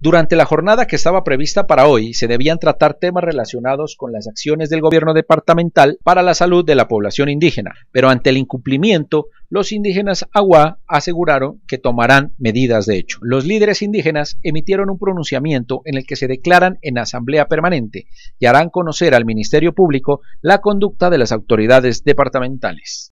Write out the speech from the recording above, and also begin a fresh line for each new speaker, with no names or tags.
Durante la jornada que estaba prevista para hoy, se debían tratar temas relacionados con las acciones del gobierno departamental para la salud de la población indígena, pero ante el incumplimiento, los indígenas Agua aseguraron que tomarán medidas de hecho. Los líderes indígenas emitieron un pronunciamiento en el que se declaran en asamblea permanente y harán conocer al Ministerio Público la conducta de las autoridades departamentales.